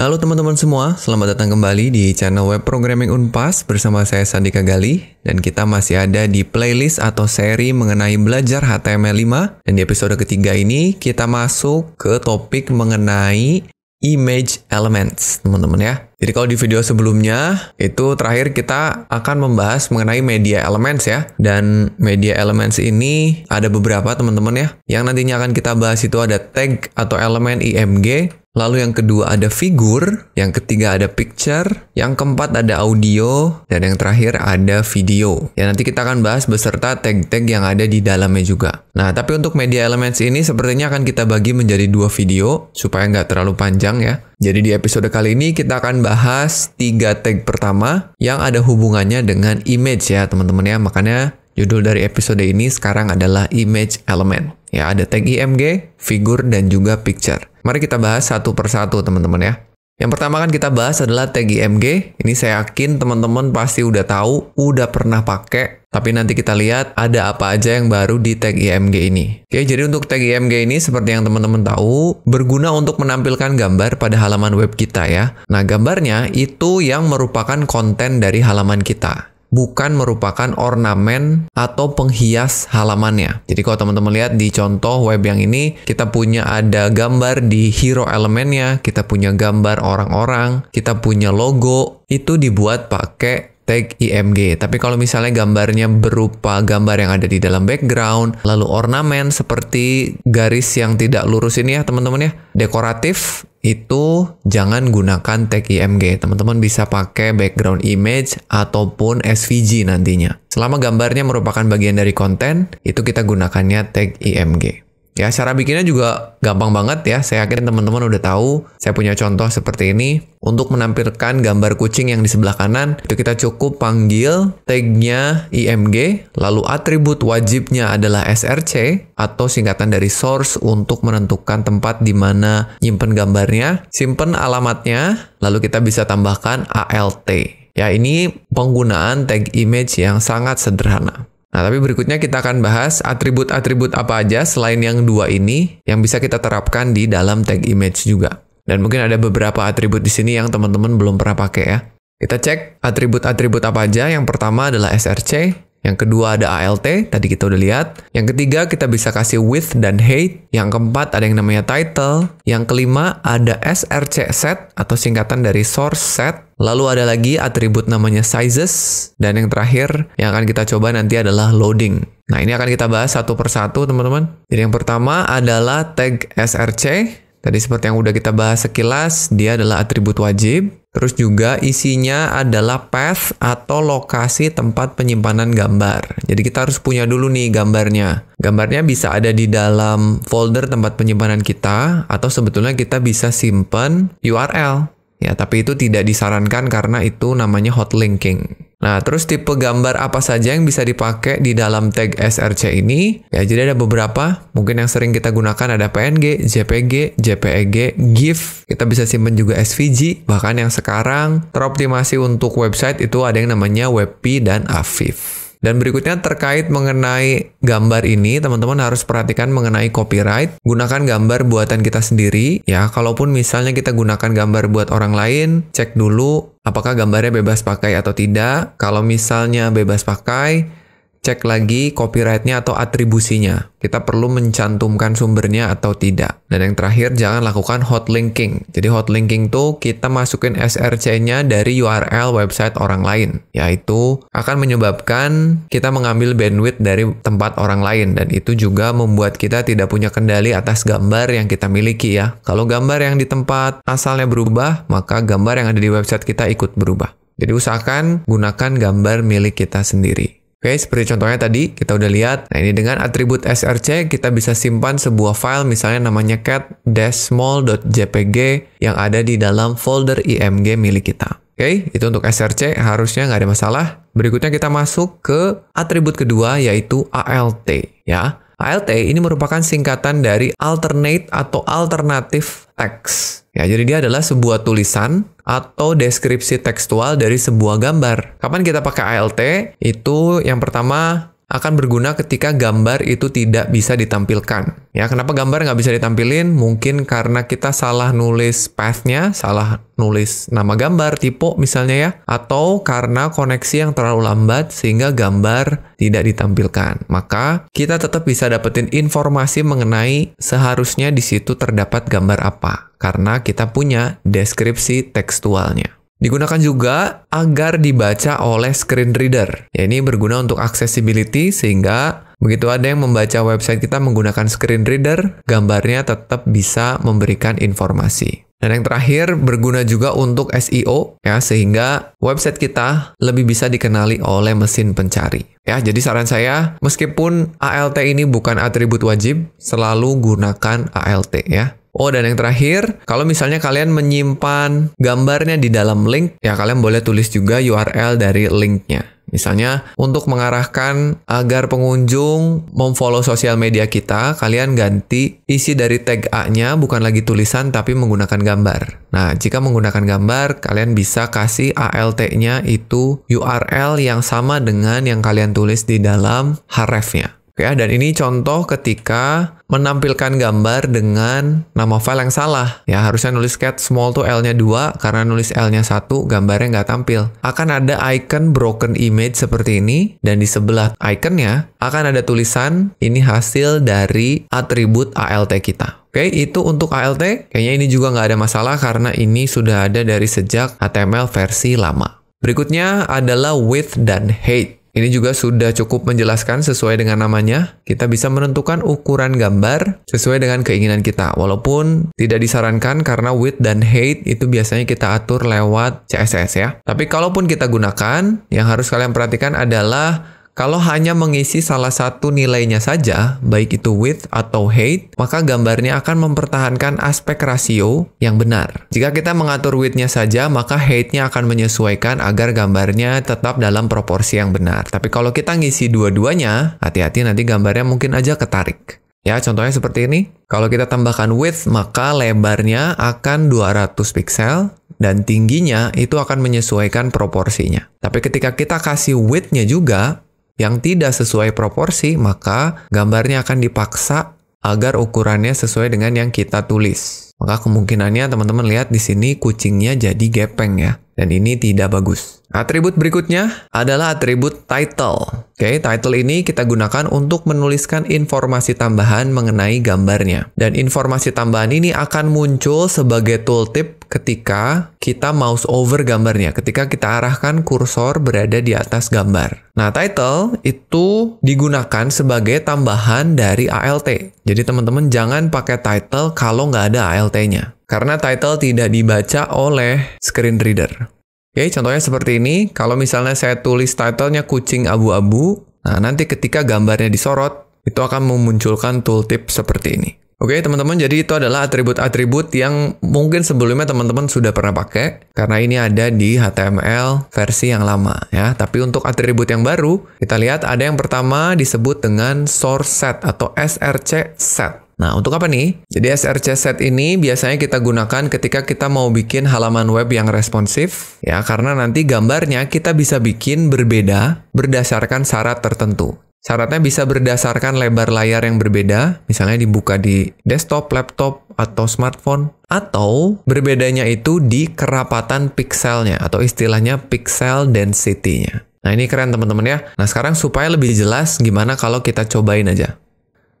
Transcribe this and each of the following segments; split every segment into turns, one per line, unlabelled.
Halo teman-teman semua, selamat datang kembali di channel web programming Unpas bersama saya Sandika Gali dan kita masih ada di playlist atau seri mengenai belajar HTML5 dan di episode ketiga ini kita masuk ke topik mengenai image elements, teman-teman ya. Jadi kalau di video sebelumnya itu terakhir kita akan membahas mengenai media elements ya. Dan media elements ini ada beberapa teman-teman ya. Yang nantinya akan kita bahas itu ada tag atau elemen IMG, Lalu yang kedua ada figur, yang ketiga ada picture, yang keempat ada audio, dan yang terakhir ada video. Ya nanti kita akan bahas beserta tag-tag yang ada di dalamnya juga. Nah tapi untuk media elements ini sepertinya akan kita bagi menjadi dua video supaya nggak terlalu panjang ya. Jadi di episode kali ini kita akan bahas tiga tag pertama yang ada hubungannya dengan image ya teman-teman ya. Makanya Judul dari episode ini sekarang adalah Image Element. Ya, ada tag IMG, figur, dan juga picture. Mari kita bahas satu persatu teman-teman ya. Yang pertama kan kita bahas adalah tag IMG. Ini saya yakin teman-teman pasti udah tahu, udah pernah pakai. Tapi nanti kita lihat ada apa aja yang baru di tag IMG ini. Oke, jadi untuk tag IMG ini seperti yang teman-teman tahu, berguna untuk menampilkan gambar pada halaman web kita ya. Nah, gambarnya itu yang merupakan konten dari halaman kita bukan merupakan ornamen atau penghias halamannya. Jadi kalau teman-teman lihat di contoh web yang ini, kita punya ada gambar di hero elemennya, kita punya gambar orang-orang, kita punya logo, itu dibuat pakai tag IMG. Tapi kalau misalnya gambarnya berupa gambar yang ada di dalam background, lalu ornamen seperti garis yang tidak lurus ini ya teman-teman ya, dekoratif, itu jangan gunakan tag IMG. Teman-teman bisa pakai background image ataupun SVG nantinya. Selama gambarnya merupakan bagian dari konten, itu kita gunakannya tag IMG. Ya, cara bikinnya juga gampang banget ya. Saya yakin teman-teman udah tahu. Saya punya contoh seperti ini. Untuk menampilkan gambar kucing yang di sebelah kanan, itu kita cukup panggil tagnya img, lalu atribut wajibnya adalah src atau singkatan dari source untuk menentukan tempat di mana nyimpen gambarnya, simpen alamatnya, lalu kita bisa tambahkan alt. Ya, ini penggunaan tag image yang sangat sederhana. Nah, tapi berikutnya kita akan bahas atribut-atribut apa aja selain yang dua ini yang bisa kita terapkan di dalam tag image juga. Dan mungkin ada beberapa atribut di sini yang teman-teman belum pernah pakai ya. Kita cek atribut-atribut apa aja. Yang pertama adalah SRC, yang kedua ada ALT, tadi kita udah lihat. Yang ketiga kita bisa kasih width dan height. Yang keempat ada yang namanya title. Yang kelima ada SRC set atau singkatan dari source set. Lalu ada lagi atribut namanya sizes. Dan yang terakhir yang akan kita coba nanti adalah loading. Nah ini akan kita bahas satu persatu teman-teman. Jadi yang pertama adalah tag SRC. Tadi seperti yang udah kita bahas sekilas, dia adalah atribut wajib. Terus juga isinya adalah path atau lokasi tempat penyimpanan gambar. Jadi kita harus punya dulu nih gambarnya. Gambarnya bisa ada di dalam folder tempat penyimpanan kita atau sebetulnya kita bisa simpan URL. Ya, tapi itu tidak disarankan karena itu namanya hot linking. Nah, terus tipe gambar apa saja yang bisa dipakai di dalam tag SRC ini? Ya, jadi ada beberapa. Mungkin yang sering kita gunakan ada PNG, JPG, JPEG, GIF. Kita bisa simpan juga SVG. Bahkan yang sekarang teroptimasi untuk website itu ada yang namanya WebP dan AVIF. Dan berikutnya terkait mengenai gambar ini, teman-teman harus perhatikan mengenai copyright. Gunakan gambar buatan kita sendiri, ya. Kalaupun misalnya kita gunakan gambar buat orang lain, cek dulu apakah gambarnya bebas pakai atau tidak. Kalau misalnya bebas pakai, cek lagi copyrightnya atau atribusinya. Kita perlu mencantumkan sumbernya atau tidak. Dan yang terakhir, jangan lakukan hot linking. Jadi hot linking tuh kita masukin SRC-nya dari URL website orang lain. Yaitu akan menyebabkan kita mengambil bandwidth dari tempat orang lain. Dan itu juga membuat kita tidak punya kendali atas gambar yang kita miliki ya. Kalau gambar yang di tempat asalnya berubah, maka gambar yang ada di website kita ikut berubah. Jadi usahakan gunakan gambar milik kita sendiri. Oke, seperti contohnya tadi, kita udah lihat. Nah, ini dengan atribut src, kita bisa simpan sebuah file misalnya namanya cat-small.jpg yang ada di dalam folder img milik kita. Oke, itu untuk src, harusnya nggak ada masalah. Berikutnya kita masuk ke atribut kedua, yaitu alt. Ya, ALT ini merupakan singkatan dari alternate atau alternative text. Ya, jadi dia adalah sebuah tulisan atau deskripsi tekstual dari sebuah gambar. Kapan kita pakai ALT? Itu yang pertama akan berguna ketika gambar itu tidak bisa ditampilkan. Ya, kenapa gambar nggak bisa ditampilin? Mungkin karena kita salah nulis pathnya, salah nulis nama gambar, tipe misalnya ya, atau karena koneksi yang terlalu lambat sehingga gambar tidak ditampilkan. Maka kita tetap bisa dapetin informasi mengenai seharusnya di situ terdapat gambar apa, karena kita punya deskripsi tekstualnya. Digunakan juga agar dibaca oleh screen reader. Ya, ini berguna untuk accessibility sehingga begitu ada yang membaca website kita menggunakan screen reader, gambarnya tetap bisa memberikan informasi. Dan yang terakhir berguna juga untuk SEO ya sehingga website kita lebih bisa dikenali oleh mesin pencari. Ya, jadi saran saya meskipun ALT ini bukan atribut wajib, selalu gunakan ALT ya. Oh, dan yang terakhir, kalau misalnya kalian menyimpan gambarnya di dalam link, ya kalian boleh tulis juga URL dari linknya. Misalnya, untuk mengarahkan agar pengunjung memfollow sosial media kita, kalian ganti isi dari tag A-nya bukan lagi tulisan tapi menggunakan gambar. Nah, jika menggunakan gambar, kalian bisa kasih ALT-nya itu URL yang sama dengan yang kalian tulis di dalam href-nya. Ya, dan ini contoh ketika menampilkan gambar dengan nama file yang salah. Ya, harusnya nulis cat small to L-nya 2, karena nulis L-nya 1, gambarnya nggak tampil. Akan ada icon broken image seperti ini, dan di sebelah iconnya akan ada tulisan, ini hasil dari atribut ALT kita. Oke, itu untuk ALT. Kayaknya ini juga nggak ada masalah karena ini sudah ada dari sejak HTML versi lama. Berikutnya adalah width dan height. Ini juga sudah cukup menjelaskan sesuai dengan namanya, kita bisa menentukan ukuran gambar sesuai dengan keinginan kita. Walaupun tidak disarankan karena width dan height itu biasanya kita atur lewat CSS ya. Tapi kalaupun kita gunakan, yang harus kalian perhatikan adalah kalau hanya mengisi salah satu nilainya saja, baik itu width atau height, maka gambarnya akan mempertahankan aspek rasio yang benar. Jika kita mengatur width-nya saja, maka heightnya nya akan menyesuaikan agar gambarnya tetap dalam proporsi yang benar. Tapi kalau kita ngisi dua-duanya, hati-hati nanti gambarnya mungkin aja ketarik. Ya, contohnya seperti ini. Kalau kita tambahkan width, maka lebarnya akan 200 piksel, dan tingginya itu akan menyesuaikan proporsinya. Tapi ketika kita kasih width-nya juga, yang tidak sesuai proporsi, maka gambarnya akan dipaksa agar ukurannya sesuai dengan yang kita tulis. Maka kemungkinannya teman-teman lihat di sini kucingnya jadi gepeng ya. Dan ini tidak bagus. Atribut berikutnya adalah atribut title. Oke, title ini kita gunakan untuk menuliskan informasi tambahan mengenai gambarnya. Dan informasi tambahan ini akan muncul sebagai tooltip ketika kita mouse over gambarnya, ketika kita arahkan kursor berada di atas gambar. Nah, title itu digunakan sebagai tambahan dari ALT. Jadi teman-teman jangan pakai title kalau nggak ada ALT-nya karena title tidak dibaca oleh screen reader. Oke, contohnya seperti ini. Kalau misalnya saya tulis titlenya kucing abu-abu, nah nanti ketika gambarnya disorot, itu akan memunculkan tooltip seperti ini. Oke teman-teman, jadi itu adalah atribut-atribut yang mungkin sebelumnya teman-teman sudah pernah pakai karena ini ada di HTML versi yang lama ya. Tapi untuk atribut yang baru, kita lihat ada yang pertama disebut dengan source set atau src set. Nah, untuk apa nih? Jadi SRC set ini biasanya kita gunakan ketika kita mau bikin halaman web yang responsif, ya karena nanti gambarnya kita bisa bikin berbeda berdasarkan syarat tertentu. Syaratnya bisa berdasarkan lebar layar yang berbeda, misalnya dibuka di desktop, laptop, atau smartphone, atau berbedanya itu di kerapatan pikselnya atau istilahnya pixel density-nya. Nah, ini keren teman-teman ya. Nah, sekarang supaya lebih jelas gimana kalau kita cobain aja.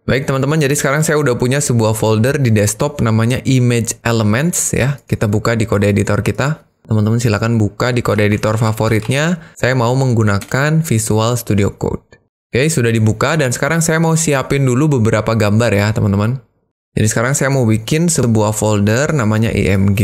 Baik teman-teman, jadi sekarang saya udah punya sebuah folder di desktop namanya image elements ya. Kita buka di kode editor kita. Teman-teman silahkan buka di kode editor favoritnya. Saya mau menggunakan Visual Studio Code. Oke, sudah dibuka dan sekarang saya mau siapin dulu beberapa gambar ya teman-teman. Jadi sekarang saya mau bikin sebuah folder namanya img.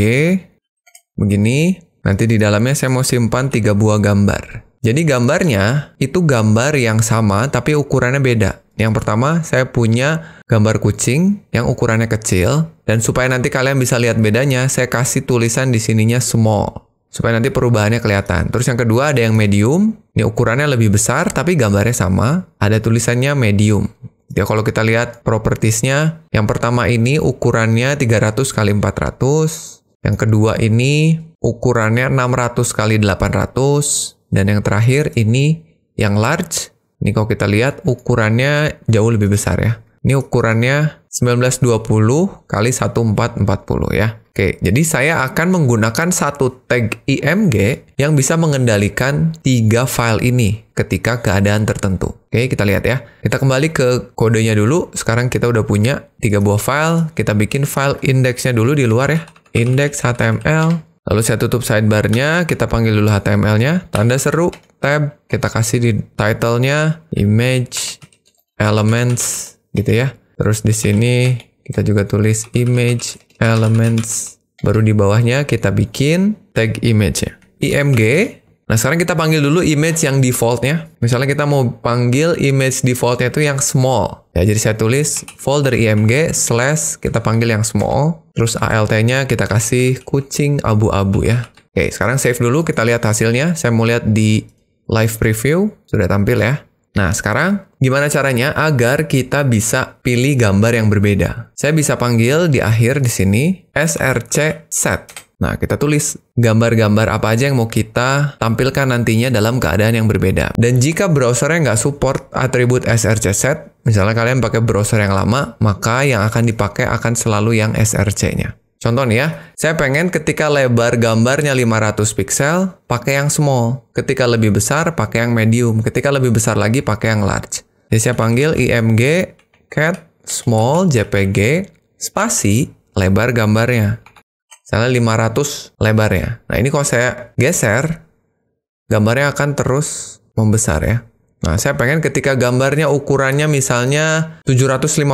Begini, nanti di dalamnya saya mau simpan tiga buah gambar. Jadi gambarnya itu gambar yang sama tapi ukurannya beda. Yang pertama, saya punya gambar kucing yang ukurannya kecil. Dan supaya nanti kalian bisa lihat bedanya, saya kasih tulisan di sininya small. Supaya nanti perubahannya kelihatan. Terus yang kedua ada yang medium. Ini ukurannya lebih besar, tapi gambarnya sama. Ada tulisannya medium. Ya kalau kita lihat propertiesnya, yang pertama ini ukurannya 300 x 400. Yang kedua ini ukurannya 600 x 800. Dan yang terakhir ini yang large ini kalau kita lihat ukurannya jauh lebih besar ya. Ini ukurannya 1920 kali 1440 ya. Oke, jadi saya akan menggunakan satu tag IMG yang bisa mengendalikan tiga file ini ketika keadaan tertentu. Oke, kita lihat ya. Kita kembali ke kodenya dulu. Sekarang kita udah punya tiga buah file. Kita bikin file indexnya dulu di luar ya. Index HTML Lalu saya tutup sidebarnya, kita panggil dulu HTML-nya. Tanda seru, tab, kita kasih di title-nya, image, elements, gitu ya. Terus di sini kita juga tulis image, elements, baru di bawahnya kita bikin tag image-nya. IMG Nah, sekarang kita panggil dulu image yang defaultnya. Misalnya kita mau panggil image defaultnya itu yang small. Ya, jadi saya tulis folder img slash kita panggil yang small. Terus alt-nya kita kasih kucing abu-abu ya. Oke, sekarang save dulu. Kita lihat hasilnya. Saya mau lihat di live preview. Sudah tampil ya. Nah, sekarang gimana caranya agar kita bisa pilih gambar yang berbeda? Saya bisa panggil di akhir di sini src set. Nah, kita tulis gambar-gambar apa aja yang mau kita tampilkan nantinya dalam keadaan yang berbeda. Dan jika browsernya nggak support atribut src set, misalnya kalian pakai browser yang lama, maka yang akan dipakai akan selalu yang src-nya. Contoh nih ya, saya pengen ketika lebar gambarnya 500 piksel, pakai yang small. Ketika lebih besar, pakai yang medium. Ketika lebih besar lagi, pakai yang large. Jadi saya panggil img cat small jpg spasi lebar gambarnya misalnya 500 lebarnya. Nah ini kalau saya geser, gambarnya akan terus membesar ya. Nah saya pengen ketika gambarnya ukurannya misalnya 750,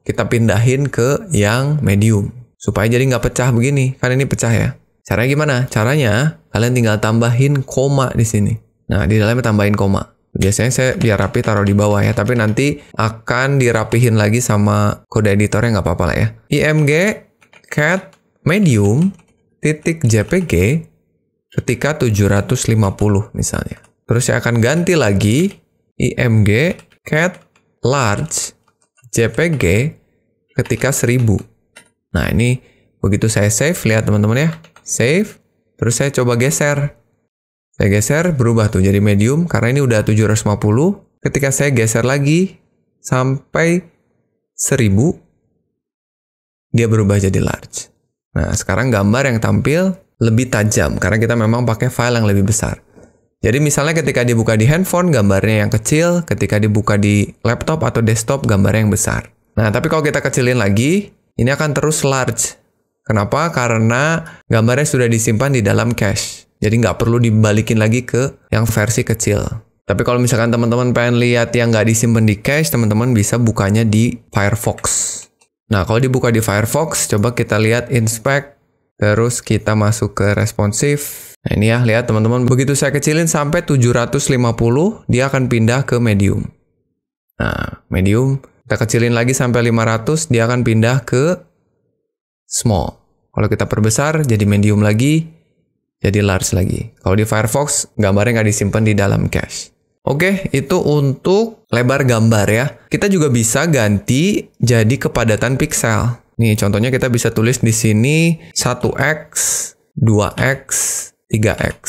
kita pindahin ke yang medium. Supaya jadi nggak pecah begini, kan ini pecah ya. Caranya gimana? Caranya kalian tinggal tambahin koma di sini. Nah di dalamnya tambahin koma. Biasanya saya biar rapi taruh di bawah ya, tapi nanti akan dirapihin lagi sama kode editornya nggak apa-apa lah ya. IMG cat medium titik JPG ketika 750 misalnya. Terus saya akan ganti lagi IMG cat large JPG ketika 1000. Nah, ini begitu saya save, lihat teman-teman ya. Save, terus saya coba geser. Saya geser, berubah tuh jadi medium, karena ini udah 750. Ketika saya geser lagi, sampai 1000, dia berubah jadi large. Nah, sekarang gambar yang tampil lebih tajam karena kita memang pakai file yang lebih besar. Jadi misalnya ketika dibuka di handphone gambarnya yang kecil, ketika dibuka di laptop atau desktop gambarnya yang besar. Nah, tapi kalau kita kecilin lagi, ini akan terus large. Kenapa? Karena gambarnya sudah disimpan di dalam cache. Jadi nggak perlu dibalikin lagi ke yang versi kecil. Tapi kalau misalkan teman-teman pengen lihat yang nggak disimpan di cache, teman-teman bisa bukanya di Firefox. Nah, kalau dibuka di Firefox, coba kita lihat inspect, terus kita masuk ke responsif. Nah, ini ya, lihat teman-teman, begitu saya kecilin sampai 750, dia akan pindah ke medium. Nah, medium, kita kecilin lagi sampai 500, dia akan pindah ke small. Kalau kita perbesar, jadi medium lagi, jadi large lagi. Kalau di Firefox, gambarnya nggak disimpan di dalam cache. Oke, itu untuk lebar gambar ya. Kita juga bisa ganti jadi kepadatan piksel. Nih, contohnya kita bisa tulis di sini 1x, 2x, 3x.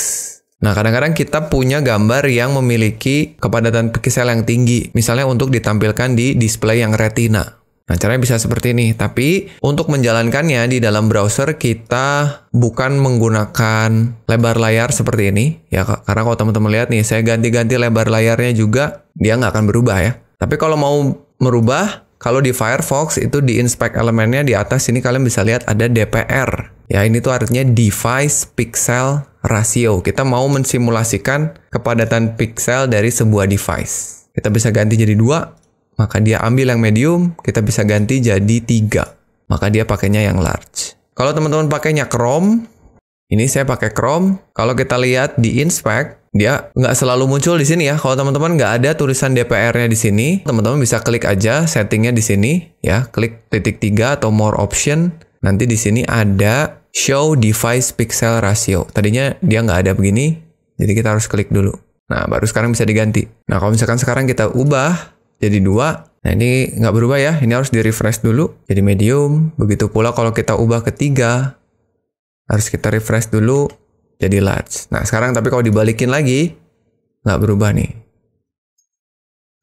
Nah, kadang-kadang kita punya gambar yang memiliki kepadatan piksel yang tinggi, misalnya untuk ditampilkan di display yang retina. Nah, caranya bisa seperti ini. Tapi untuk menjalankannya di dalam browser kita bukan menggunakan lebar layar seperti ini. Ya, karena kalau teman-teman lihat nih, saya ganti-ganti lebar layarnya juga, dia nggak akan berubah ya. Tapi kalau mau merubah, kalau di Firefox itu di inspect elemennya di atas ini kalian bisa lihat ada DPR. Ya, ini tuh artinya device pixel ratio. Kita mau mensimulasikan kepadatan pixel dari sebuah device. Kita bisa ganti jadi dua maka dia ambil yang medium, kita bisa ganti jadi tiga. Maka dia pakainya yang large. Kalau teman-teman pakainya Chrome, ini saya pakai Chrome. Kalau kita lihat di inspect, dia nggak selalu muncul di sini ya. Kalau teman-teman nggak ada tulisan DPR-nya di sini, teman-teman bisa klik aja settingnya di sini ya. Klik titik tiga atau more option. Nanti di sini ada show device pixel ratio. Tadinya dia nggak ada begini, jadi kita harus klik dulu. Nah, baru sekarang bisa diganti. Nah, kalau misalkan sekarang kita ubah, jadi dua. Nah ini nggak berubah ya, ini harus di refresh dulu jadi medium. Begitu pula kalau kita ubah ke tiga, harus kita refresh dulu jadi large. Nah sekarang tapi kalau dibalikin lagi, nggak berubah nih.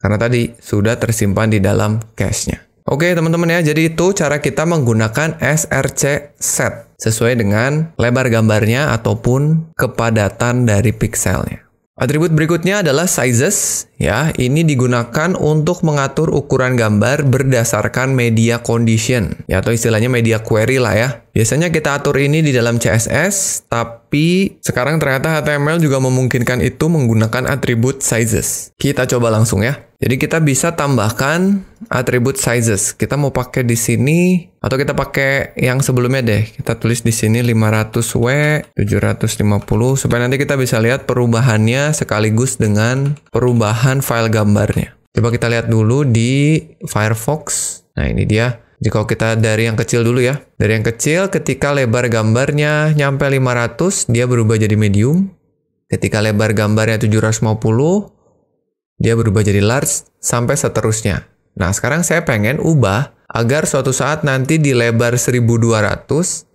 Karena tadi sudah tersimpan di dalam cache-nya. Oke teman-teman ya, jadi itu cara kita menggunakan SRC set sesuai dengan lebar gambarnya ataupun kepadatan dari pikselnya. Atribut berikutnya adalah sizes ya. Ini digunakan untuk mengatur ukuran gambar berdasarkan media condition ya atau istilahnya media query lah ya. Biasanya kita atur ini di dalam CSS, tapi sekarang ternyata HTML juga memungkinkan itu menggunakan atribut sizes. Kita coba langsung ya. Jadi kita bisa tambahkan atribut sizes. Kita mau pakai di sini atau kita pakai yang sebelumnya deh. Kita tulis di sini 500W 750 supaya nanti kita bisa lihat perubahannya sekaligus dengan perubahan file gambarnya. Coba kita lihat dulu di Firefox. Nah, ini dia. Jika kita dari yang kecil dulu ya. Dari yang kecil ketika lebar gambarnya nyampe 500, dia berubah jadi medium. Ketika lebar gambarnya 750, dia berubah jadi large sampai seterusnya. Nah, sekarang saya pengen ubah agar suatu saat nanti di lebar 1200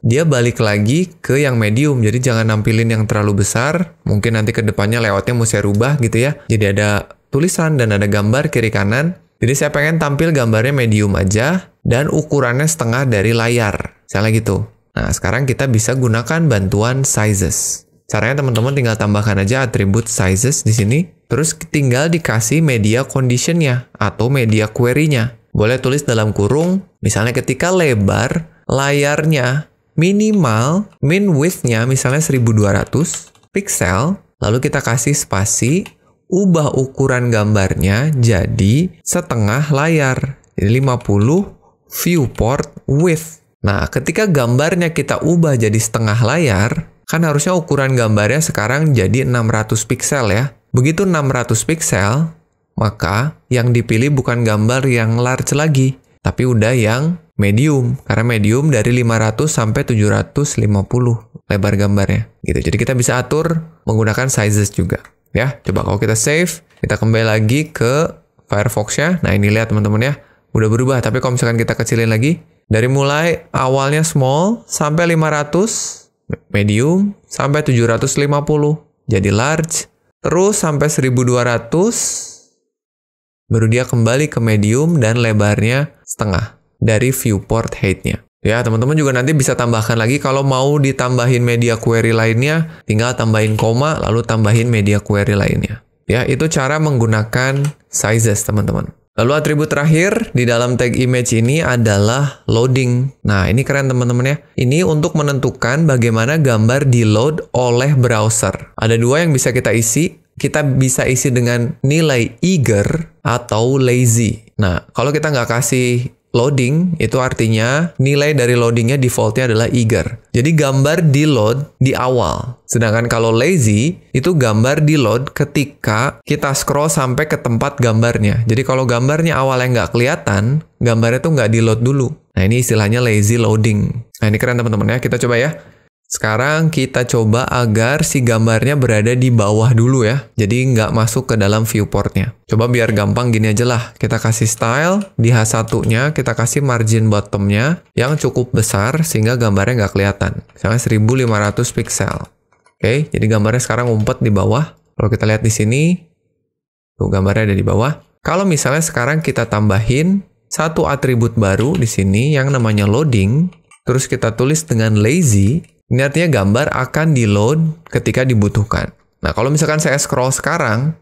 dia balik lagi ke yang medium jadi jangan nampilin yang terlalu besar mungkin nanti kedepannya lewatnya mau saya rubah gitu ya jadi ada tulisan dan ada gambar kiri kanan jadi saya pengen tampil gambarnya medium aja dan ukurannya setengah dari layar misalnya gitu nah sekarang kita bisa gunakan bantuan sizes Caranya teman-teman tinggal tambahkan aja atribut sizes di sini, terus tinggal dikasih media conditionnya atau media query-nya. Boleh tulis dalam kurung, misalnya ketika lebar layarnya minimal min width-nya misalnya 1200 pixel, lalu kita kasih spasi, ubah ukuran gambarnya jadi setengah layar, jadi 50 viewport width. Nah, ketika gambarnya kita ubah jadi setengah layar, Kan harusnya ukuran gambarnya sekarang jadi 600 piksel ya. Begitu 600 piksel, maka yang dipilih bukan gambar yang large lagi, tapi udah yang medium. Karena medium dari 500 sampai 750 lebar gambarnya. Gitu. Jadi kita bisa atur menggunakan sizes juga. Ya, coba kalau kita save, kita kembali lagi ke Firefox-nya. Nah, ini lihat teman-teman ya, udah berubah. Tapi kalau misalkan kita kecilin lagi, dari mulai awalnya small sampai 500 medium sampai 750 jadi large terus sampai 1200 baru dia kembali ke medium dan lebarnya setengah dari viewport height-nya. Ya, teman-teman juga nanti bisa tambahkan lagi kalau mau ditambahin media query lainnya, tinggal tambahin koma lalu tambahin media query lainnya. Ya, itu cara menggunakan sizes, teman-teman. Lalu atribut terakhir di dalam tag image ini adalah loading. Nah, ini keren teman-teman ya. Ini untuk menentukan bagaimana gambar di-load oleh browser. Ada dua yang bisa kita isi. Kita bisa isi dengan nilai eager atau lazy. Nah, kalau kita nggak kasih Loading itu artinya nilai dari loadingnya defaultnya adalah eager. Jadi gambar di load di awal. Sedangkan kalau lazy itu gambar di load ketika kita scroll sampai ke tempat gambarnya. Jadi kalau gambarnya awalnya nggak kelihatan, gambarnya tuh nggak di load dulu. Nah ini istilahnya lazy loading. Nah ini keren teman-teman ya, kita coba ya. Sekarang kita coba agar si gambarnya berada di bawah dulu ya. Jadi nggak masuk ke dalam viewportnya. Coba biar gampang gini aja lah. Kita kasih style, di H1-nya kita kasih margin bottom-nya yang cukup besar sehingga gambarnya nggak kelihatan. Misalnya 1500 pixel. Oke, jadi gambarnya sekarang ngumpet di bawah. Kalau kita lihat di sini, tuh gambarnya ada di bawah. Kalau misalnya sekarang kita tambahin satu atribut baru di sini yang namanya loading, terus kita tulis dengan lazy, ini artinya gambar akan di load ketika dibutuhkan. Nah, kalau misalkan saya scroll sekarang,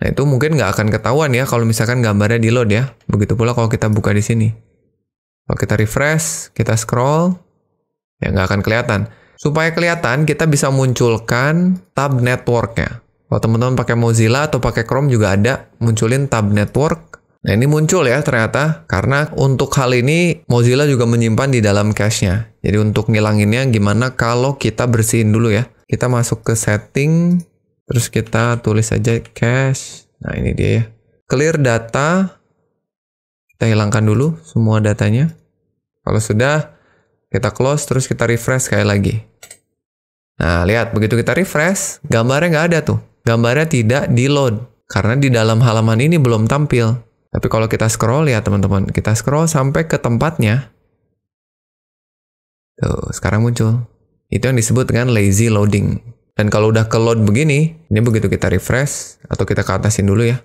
nah itu mungkin nggak akan ketahuan ya kalau misalkan gambarnya di load ya. Begitu pula kalau kita buka di sini. Kalau kita refresh, kita scroll, ya nggak akan kelihatan. Supaya kelihatan, kita bisa munculkan tab networknya. Kalau teman-teman pakai Mozilla atau pakai Chrome juga ada, munculin tab network, Nah ini muncul ya ternyata karena untuk hal ini Mozilla juga menyimpan di dalam cache-nya. Jadi untuk ngilanginnya gimana kalau kita bersihin dulu ya. Kita masuk ke setting, terus kita tulis aja cache. Nah ini dia ya. Clear data, kita hilangkan dulu semua datanya. Kalau sudah, kita close terus kita refresh sekali lagi. Nah lihat, begitu kita refresh, gambarnya nggak ada tuh. Gambarnya tidak di-load. Karena di dalam halaman ini belum tampil. Tapi kalau kita scroll ya teman-teman, kita scroll sampai ke tempatnya. Tuh, sekarang muncul. Itu yang disebut dengan lazy loading. Dan kalau udah ke load begini, ini begitu kita refresh, atau kita ke atasin dulu ya.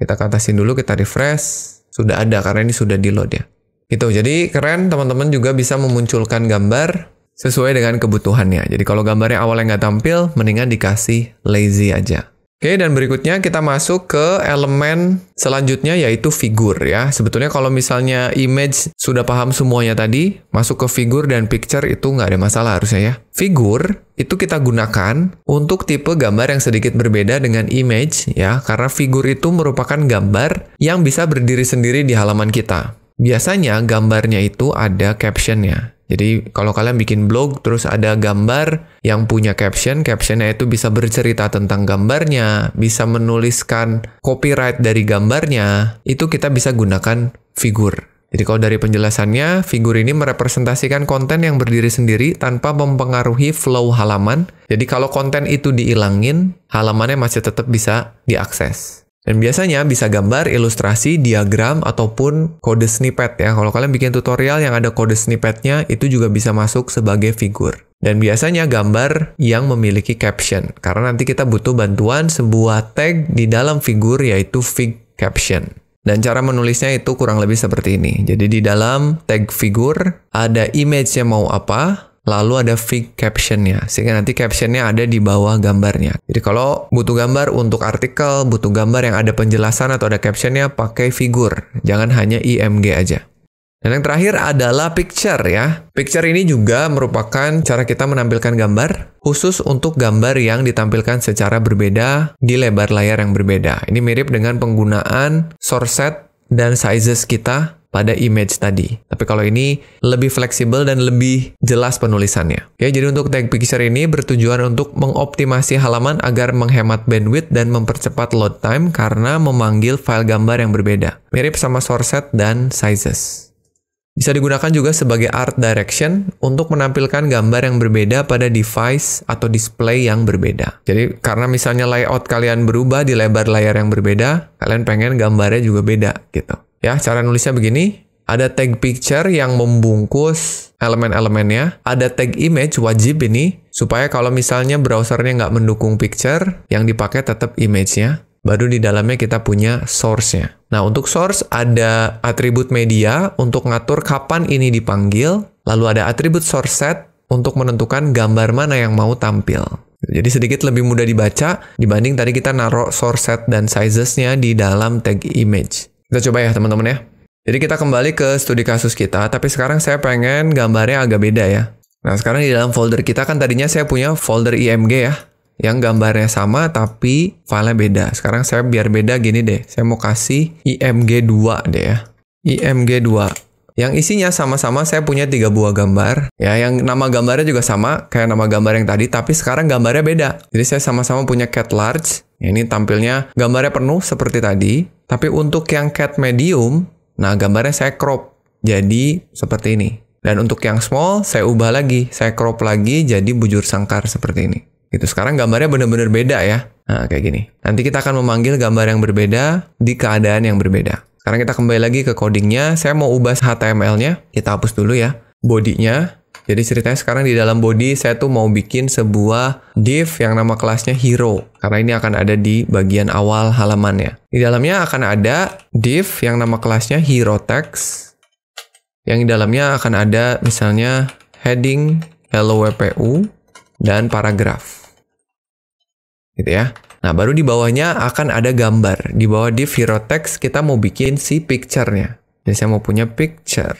Kita ke atasin dulu, kita refresh, sudah ada karena ini sudah di load ya. Gitu, jadi keren teman-teman juga bisa memunculkan gambar sesuai dengan kebutuhannya. Jadi kalau gambarnya awalnya nggak tampil, mendingan dikasih lazy aja. Oke, dan berikutnya kita masuk ke elemen selanjutnya yaitu figur ya. Sebetulnya kalau misalnya image sudah paham semuanya tadi, masuk ke figur dan picture itu nggak ada masalah harusnya ya. Figur itu kita gunakan untuk tipe gambar yang sedikit berbeda dengan image ya, karena figur itu merupakan gambar yang bisa berdiri sendiri di halaman kita. Biasanya gambarnya itu ada captionnya. Jadi kalau kalian bikin blog terus ada gambar yang punya caption, captionnya itu bisa bercerita tentang gambarnya, bisa menuliskan copyright dari gambarnya, itu kita bisa gunakan figur. Jadi kalau dari penjelasannya, figur ini merepresentasikan konten yang berdiri sendiri tanpa mempengaruhi flow halaman. Jadi kalau konten itu diilangin, halamannya masih tetap bisa diakses. Dan biasanya bisa gambar, ilustrasi, diagram, ataupun kode snippet ya. Kalau kalian bikin tutorial yang ada kode snippetnya, itu juga bisa masuk sebagai figur. Dan biasanya gambar yang memiliki caption. Karena nanti kita butuh bantuan sebuah tag di dalam figur yaitu fig caption. Dan cara menulisnya itu kurang lebih seperti ini. Jadi di dalam tag figur ada image-nya mau apa, lalu ada fig captionnya sehingga nanti captionnya ada di bawah gambarnya jadi kalau butuh gambar untuk artikel butuh gambar yang ada penjelasan atau ada captionnya pakai figur jangan hanya img aja dan yang terakhir adalah picture ya. Picture ini juga merupakan cara kita menampilkan gambar khusus untuk gambar yang ditampilkan secara berbeda di lebar layar yang berbeda. Ini mirip dengan penggunaan source set dan sizes kita pada image tadi. Tapi kalau ini lebih fleksibel dan lebih jelas penulisannya. Oke, ya, jadi untuk tag picture ini bertujuan untuk mengoptimasi halaman agar menghemat bandwidth dan mempercepat load time karena memanggil file gambar yang berbeda. Mirip sama source set dan sizes. Bisa digunakan juga sebagai art direction untuk menampilkan gambar yang berbeda pada device atau display yang berbeda. Jadi karena misalnya layout kalian berubah di lebar layar yang berbeda, kalian pengen gambarnya juga beda gitu. Ya, cara nulisnya begini. Ada tag picture yang membungkus elemen-elemennya. Ada tag image wajib ini, supaya kalau misalnya browsernya nggak mendukung picture, yang dipakai tetap image-nya. Baru di dalamnya kita punya source-nya. Nah, untuk source ada atribut media untuk ngatur kapan ini dipanggil. Lalu ada atribut source set untuk menentukan gambar mana yang mau tampil. Jadi sedikit lebih mudah dibaca dibanding tadi kita naruh source set dan sizes-nya di dalam tag image. Kita coba ya teman-teman ya. Jadi kita kembali ke studi kasus kita, tapi sekarang saya pengen gambarnya agak beda ya. Nah sekarang di dalam folder kita kan tadinya saya punya folder IMG ya, yang gambarnya sama tapi filenya beda. Sekarang saya biar beda gini deh, saya mau kasih IMG2 deh ya. IMG2 yang isinya sama-sama saya punya tiga buah gambar ya yang nama gambarnya juga sama kayak nama gambar yang tadi tapi sekarang gambarnya beda jadi saya sama-sama punya cat large ya, ini tampilnya gambarnya penuh seperti tadi tapi untuk yang cat medium nah gambarnya saya crop jadi seperti ini dan untuk yang small saya ubah lagi saya crop lagi jadi bujur sangkar seperti ini itu sekarang gambarnya benar-benar beda ya nah kayak gini nanti kita akan memanggil gambar yang berbeda di keadaan yang berbeda sekarang kita kembali lagi ke codingnya. Saya mau ubah HTML-nya. Kita hapus dulu ya. Bodinya. Jadi ceritanya sekarang di dalam body saya tuh mau bikin sebuah div yang nama kelasnya hero. Karena ini akan ada di bagian awal halamannya. Di dalamnya akan ada div yang nama kelasnya hero text. Yang di dalamnya akan ada misalnya heading hello WPU dan paragraph gitu ya. Nah, baru di bawahnya akan ada gambar. Di bawah di text kita mau bikin si picture-nya. Jadi saya mau punya picture.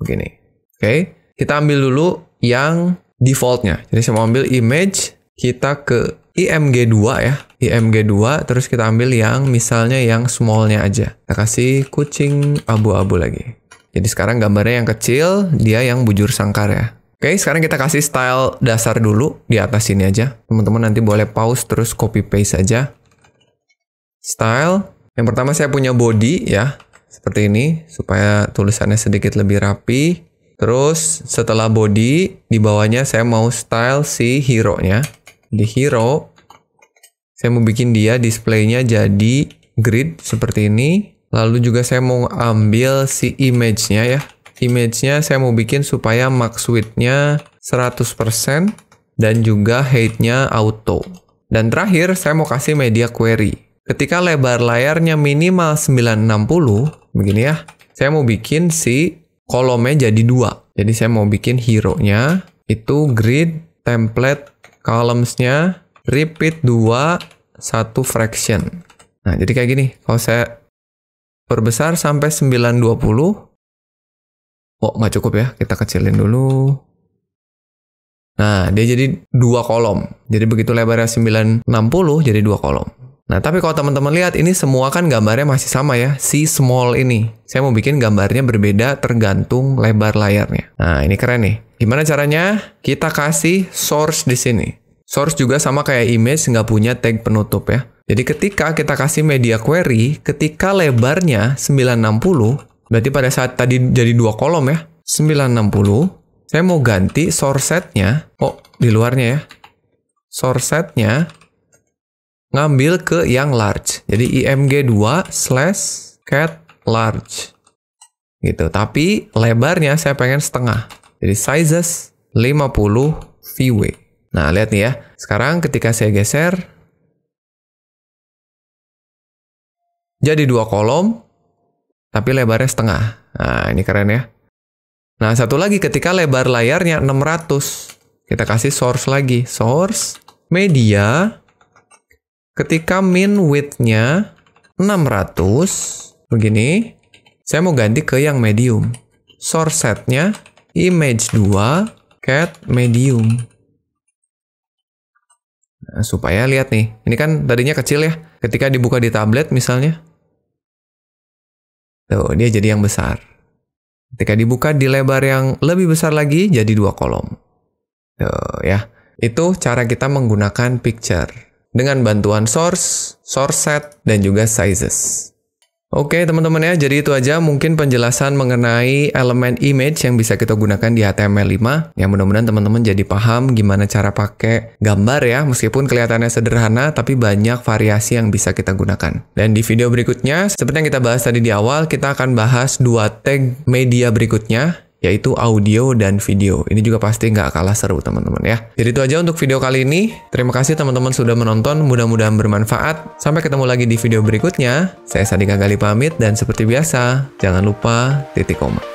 Begini. Oke, okay. kita ambil dulu yang defaultnya. Jadi saya mau ambil image, kita ke IMG2 ya. IMG2, terus kita ambil yang misalnya yang small-nya aja. Kita kasih kucing abu-abu lagi. Jadi sekarang gambarnya yang kecil, dia yang bujur sangkar ya. Oke, okay, sekarang kita kasih style dasar dulu di atas sini aja. Teman-teman nanti boleh pause terus copy paste aja. Style. Yang pertama saya punya body ya, seperti ini supaya tulisannya sedikit lebih rapi. Terus setelah body di bawahnya saya mau style si hero-nya. Di hero saya mau bikin dia display-nya jadi grid seperti ini. Lalu juga saya mau ambil si image-nya ya image-nya saya mau bikin supaya max width-nya 100% dan juga height-nya auto. Dan terakhir, saya mau kasih media query. Ketika lebar layarnya minimal 960, begini ya, saya mau bikin si kolomnya jadi dua. Jadi saya mau bikin hero-nya, itu grid, template, columns-nya, repeat 2, 1 fraction. Nah, jadi kayak gini. Kalau saya perbesar sampai 920, oh nggak cukup ya kita kecilin dulu nah dia jadi dua kolom jadi begitu lebarnya 960 jadi dua kolom nah tapi kalau teman-teman lihat ini semua kan gambarnya masih sama ya si small ini saya mau bikin gambarnya berbeda tergantung lebar layarnya nah ini keren nih gimana caranya kita kasih source di sini source juga sama kayak image nggak punya tag penutup ya jadi ketika kita kasih media query, ketika lebarnya 960, Berarti pada saat tadi jadi dua kolom ya, 960. Saya mau ganti sorsetnya kok oh di luarnya ya. sorsetnya ngambil ke yang large. Jadi img2 slash cat large. Gitu, tapi lebarnya saya pengen setengah. Jadi sizes 50 VW. Nah, lihat nih ya. Sekarang ketika saya geser, jadi dua kolom, tapi lebarnya setengah. Nah, ini keren ya. Nah, satu lagi ketika lebar layarnya 600, kita kasih source lagi. Source media ketika min width-nya 600 begini. Saya mau ganti ke yang medium. Source set-nya image 2 cat medium. Nah, supaya lihat nih, ini kan tadinya kecil ya. Ketika dibuka di tablet misalnya, Tuh, dia jadi yang besar. Ketika dibuka di lebar yang lebih besar lagi jadi dua kolom. Tuh, ya. Itu cara kita menggunakan picture dengan bantuan source, source set, dan juga sizes. Oke teman-teman ya, jadi itu aja mungkin penjelasan mengenai elemen image yang bisa kita gunakan di HTML5. Yang mudah-mudahan teman-teman jadi paham gimana cara pakai gambar ya, meskipun kelihatannya sederhana, tapi banyak variasi yang bisa kita gunakan. Dan di video berikutnya, seperti yang kita bahas tadi di awal, kita akan bahas dua tag media berikutnya, yaitu audio dan video. Ini juga pasti nggak kalah seru teman-teman ya. Jadi itu aja untuk video kali ini. Terima kasih teman-teman sudah menonton, mudah-mudahan bermanfaat. Sampai ketemu lagi di video berikutnya. Saya Sadika Gali pamit dan seperti biasa, jangan lupa titik koma.